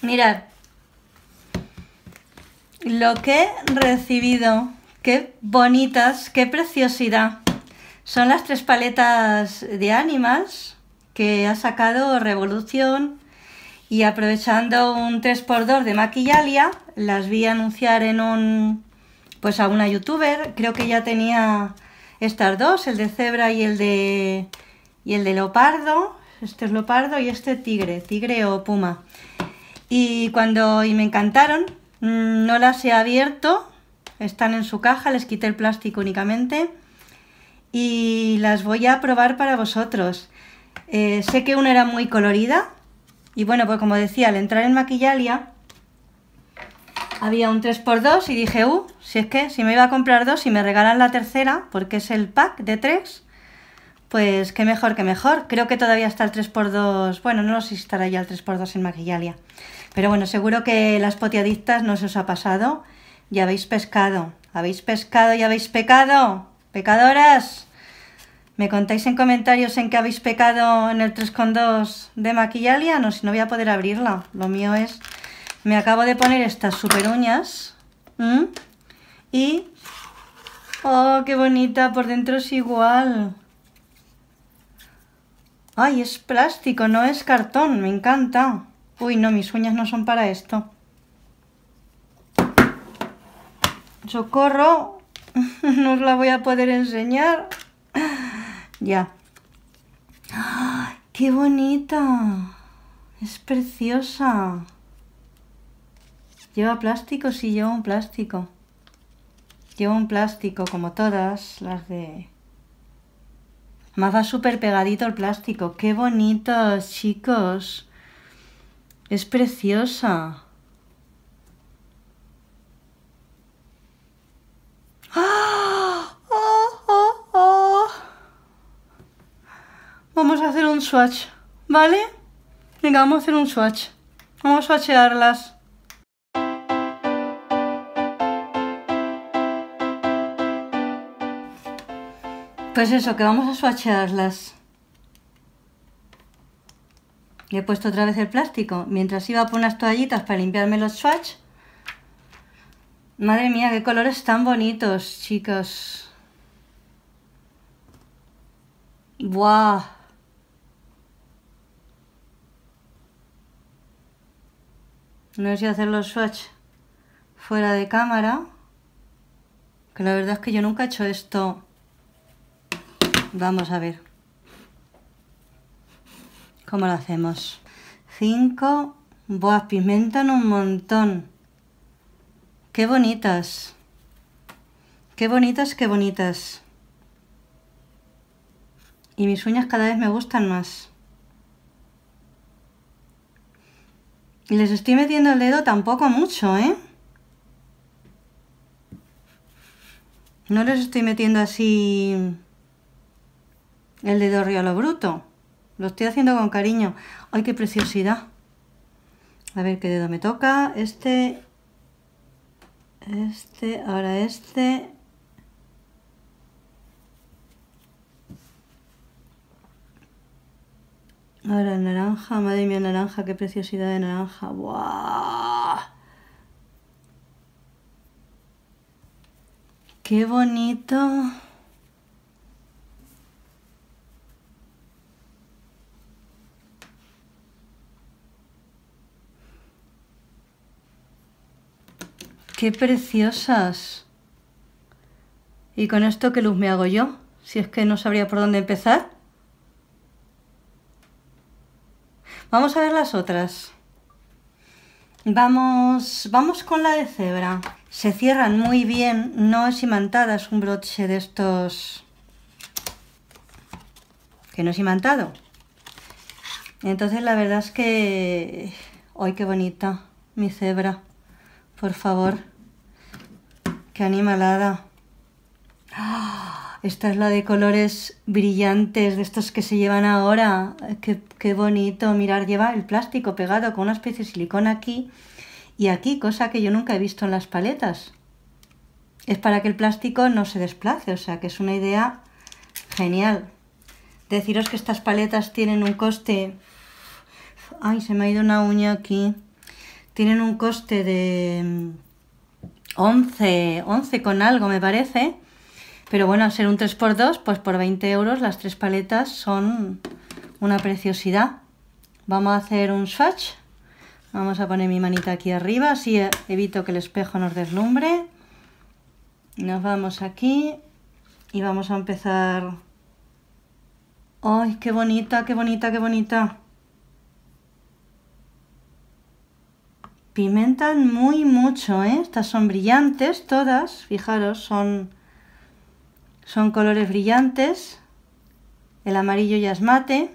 Mirad, lo que he recibido, qué bonitas, qué preciosidad. Son las tres paletas de Animals que ha sacado Revolución y aprovechando un 3x2 de Maquillalia, las vi anunciar en un, pues a una youtuber, creo que ya tenía estas dos, el de cebra y el de, y el de leopardo, este es leopardo y este tigre, tigre o puma. Y cuando y me encantaron, mm, no las he abierto, están en su caja, les quité el plástico únicamente y las voy a probar para vosotros. Eh, sé que una era muy colorida y bueno, pues como decía, al entrar en Maquillalia había un 3x2 y dije, uh, si es que si me iba a comprar dos y me regalan la tercera, porque es el pack de tres, pues qué mejor que mejor. Creo que todavía está el 3x2, bueno, no sé si estará ya el 3x2 en Maquillalia. Pero bueno, seguro que las potiadictas no se os ha pasado y habéis pescado. ¿Habéis pescado y habéis pecado? ¿Pecadoras? ¿Me contáis en comentarios en qué habéis pecado en el 3.2 de Maquillalia? No, si no voy a poder abrirla. Lo mío es... Me acabo de poner estas super uñas. Y... ¡Oh, qué bonita! Por dentro es igual. ¡Ay, es plástico, no es cartón! Me encanta. Uy, no, mis uñas no son para esto. Socorro, no os la voy a poder enseñar. Ya. ¡Qué bonita! Es preciosa. ¿Lleva plástico? Sí, lleva un plástico. Lleva un plástico, como todas las de... Más va súper pegadito el plástico. ¡Qué bonito, chicos! Es preciosa. ¡Ah! ¡Ah! ¡Ah! vamos a hacer un swatch, ¿vale? Venga, vamos a hacer un swatch. Vamos a swatchearlas. Pues eso, que vamos a swatchearlas he puesto otra vez el plástico. Mientras iba a por unas toallitas para limpiarme los swatch. Madre mía, qué colores tan bonitos, chicos. ¡Buah! No sé hacer los swatch fuera de cámara. Que la verdad es que yo nunca he hecho esto. Vamos a ver. ¿Cómo lo hacemos? Cinco Buah, pimentan un montón. Qué bonitas. Qué bonitas, qué bonitas. Y mis uñas cada vez me gustan más. Y les estoy metiendo el dedo tampoco mucho, ¿eh? No les estoy metiendo así el dedo río a lo bruto. Lo estoy haciendo con cariño. ¡Ay, qué preciosidad! A ver qué dedo me toca. Este, este, ahora este. Ahora el naranja, madre mía, naranja, qué preciosidad de naranja. ¡Wow! ¡Qué bonito! ¡Qué preciosas! ¿Y con esto qué luz me hago yo? Si es que no sabría por dónde empezar. Vamos a ver las otras. Vamos, vamos con la de cebra. Se cierran muy bien, no es imantada, es un broche de estos que no es imantado. Entonces la verdad es que... ¡Ay, qué bonita mi cebra! Por favor. Qué animalada. Esta es la de colores brillantes, de estos que se llevan ahora. Qué, qué bonito. Mirar, lleva el plástico pegado con una especie de silicona aquí y aquí, cosa que yo nunca he visto en las paletas. Es para que el plástico no se desplace, o sea que es una idea genial. Deciros que estas paletas tienen un coste... Ay, se me ha ido una uña aquí tienen un coste de 11, mm, 11 con algo me parece, pero bueno, al ser un 3x2, pues por 20 euros las tres paletas son una preciosidad. Vamos a hacer un swatch, vamos a poner mi manita aquí arriba, así e, evito que el espejo nos deslumbre. Nos vamos aquí y vamos a empezar... ¡Ay, qué bonita, qué bonita, qué bonita! pimentan muy mucho, ¿eh? Estas son brillantes todas, fijaros, son, son colores brillantes. El amarillo ya es mate.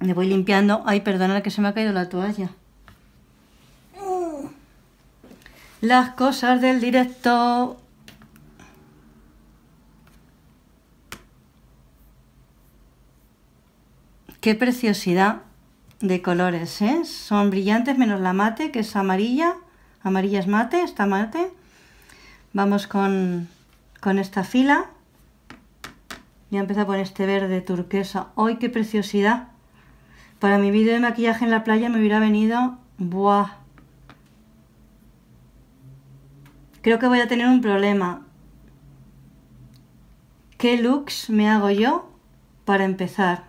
Le voy limpiando. Ay, perdona, que se me ha caído la toalla. Las cosas del directo. Qué preciosidad de colores, ¿eh? Son brillantes menos la mate, que es amarilla. Amarilla es mate, está mate. Vamos con, con esta fila. a empezar con este verde turquesa. ¡Ay, qué preciosidad! Para mi vídeo de maquillaje en la playa me hubiera venido... ¡Buah! Creo que voy a tener un problema. ¿Qué looks me hago yo para empezar?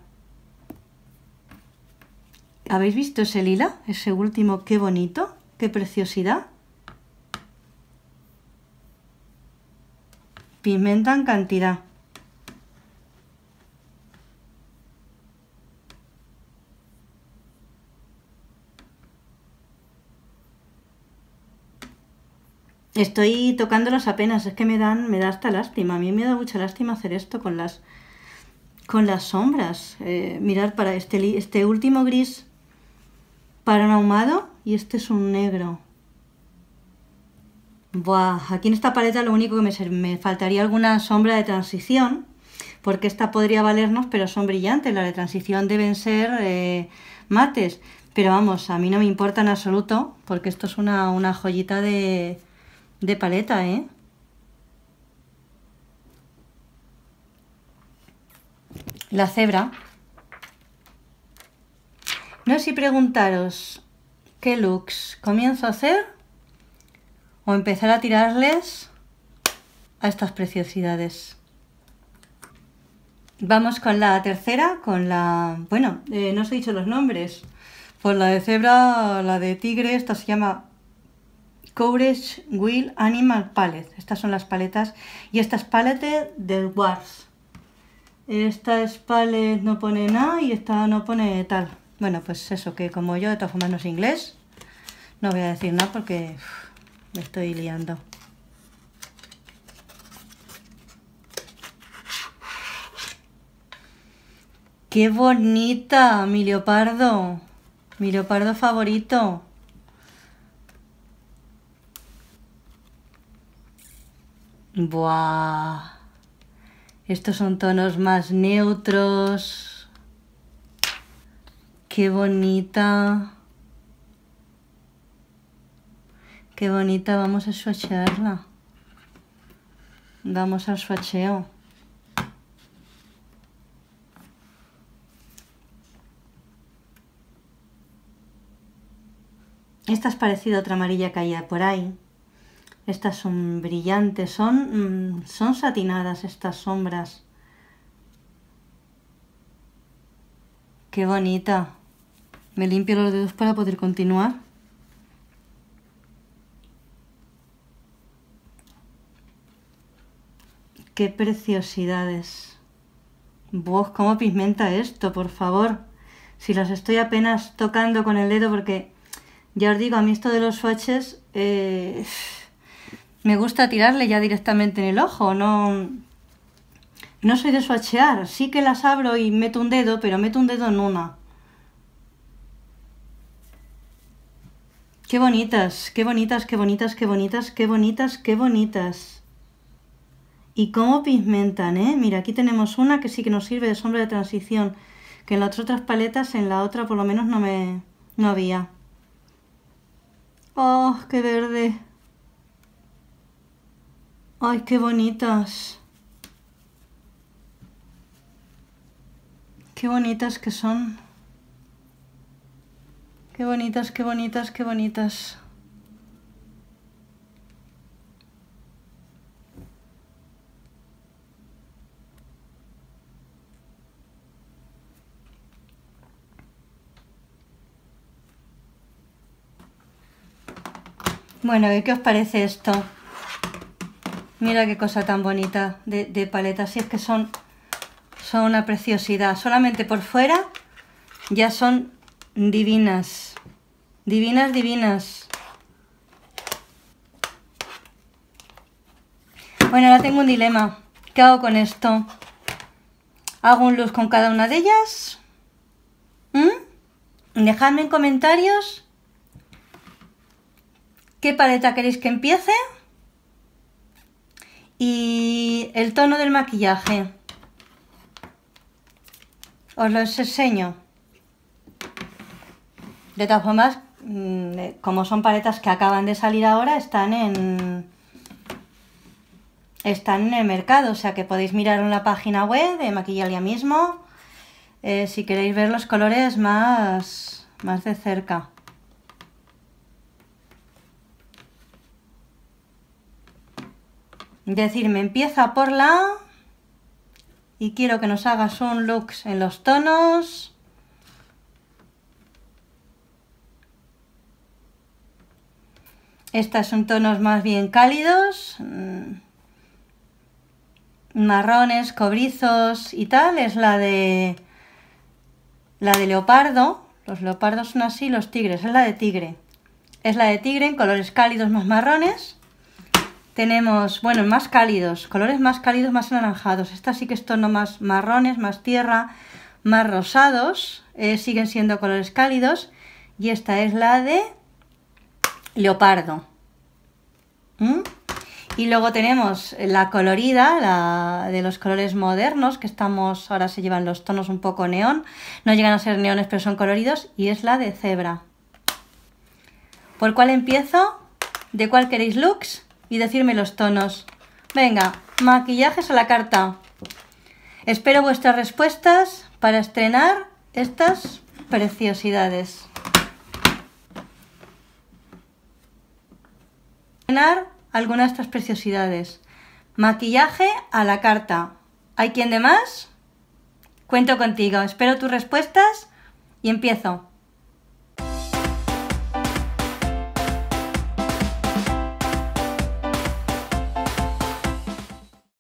¿Habéis visto ese lila? Ese último, qué bonito, qué preciosidad. Pimenta en cantidad. Estoy tocándolas apenas, es que me dan, me da hasta lástima. A mí me da mucha lástima hacer esto con las, con las sombras. Eh, mirar para este, este último gris para un ahumado y este es un negro. aquí en esta paleta lo único que me, me faltaría alguna sombra de transición, porque esta podría valernos, pero son brillantes, las de transición deben ser eh, mates. Pero vamos, a mí no me importa en absoluto, porque esto es una, joyita de, de paleta, ¿eh? La cebra, no sé si preguntaros qué looks comienzo a hacer o empezar a tirarles a estas preciosidades. Vamos con la tercera, con la... Bueno, eh, no os he dicho los nombres. Pues la de cebra, la de tigre, esta se llama Courage Wheel Animal Palette. Estas son las paletas. Y esta es palette del Wars. Esta es palette no pone nada y esta no pone tal. Bueno, pues eso, que como yo de todas formas no inglés, no voy a decir nada porque me estoy liando. ¡Qué bonita! Mi leopardo. Mi leopardo favorito. Buah. Estos son tonos más neutros qué bonita. Qué bonita, vamos a swatchearla. Vamos al swatcheo. Esta es parecida a otra amarilla caída por ahí. Estas son brillantes, son, mm, son satinadas estas sombras. Qué bonita. Me limpio los dedos para poder continuar. ¡Qué preciosidades! ¡Vos, cómo pigmenta esto, por favor! Si las estoy apenas tocando con el dedo porque, ya os digo, a mí esto de los swatches eh, me gusta tirarle ya directamente en el ojo, no... No soy de swatchear, sí que las abro y meto un dedo, pero meto un dedo en una. Qué bonitas, qué bonitas, qué bonitas, qué bonitas, qué bonitas, qué bonitas. Y cómo pigmentan, ¿eh? Mira, aquí tenemos una que sí que nos sirve de sombra de transición, que en las otras paletas, en la otra por lo menos no me... no había. ¡Oh, qué verde! ¡Ay, qué bonitas! ¡Qué bonitas que son! Qué bonitas, qué bonitas, qué bonitas. Bueno, ¿qué os parece esto? Mira qué cosa tan bonita de, paletas. Si es que son, son una preciosidad. Solamente por fuera ya son divinas. Divinas, divinas. Bueno, ahora tengo un dilema. ¿Qué hago con esto? ¿Hago un luz con cada una de ellas? ¿Mm? Dejadme en comentarios qué paleta queréis que empiece y el tono del maquillaje. Os lo enseño. De todas formas, mm, eh, como son paletas que acaban de salir ahora, están en están en el mercado, o sea que podéis mirar en la página web de Maquillalia mismo eh, si queréis ver los colores más, más de cerca. Decirme, empieza por la y quiero que nos hagas un look en los tonos Estas son tonos más bien cálidos, mm, marrones, cobrizos y tal. Es la de la de leopardo. Los leopardos son así, los tigres. Es la de tigre. Es la de tigre en colores cálidos más marrones. Tenemos, bueno, más cálidos, colores más cálidos, más anaranjados. Esta sí que es tono más marrones, más tierra, más rosados. Eh, siguen siendo colores cálidos. Y esta es la de leopardo. ¿Mm? Y luego tenemos la colorida, la de los colores modernos, que estamos, ahora se llevan los tonos un poco neón, no llegan a ser neones pero son coloridos, y es la de cebra. ¿Por cuál empiezo? ¿De cuál queréis looks? Y decirme los tonos. Venga, maquillajes a la carta. Espero vuestras respuestas para estrenar estas preciosidades. algunas de estas preciosidades. Maquillaje a la carta. ¿Hay quien de más? Cuento contigo. Espero tus respuestas y empiezo.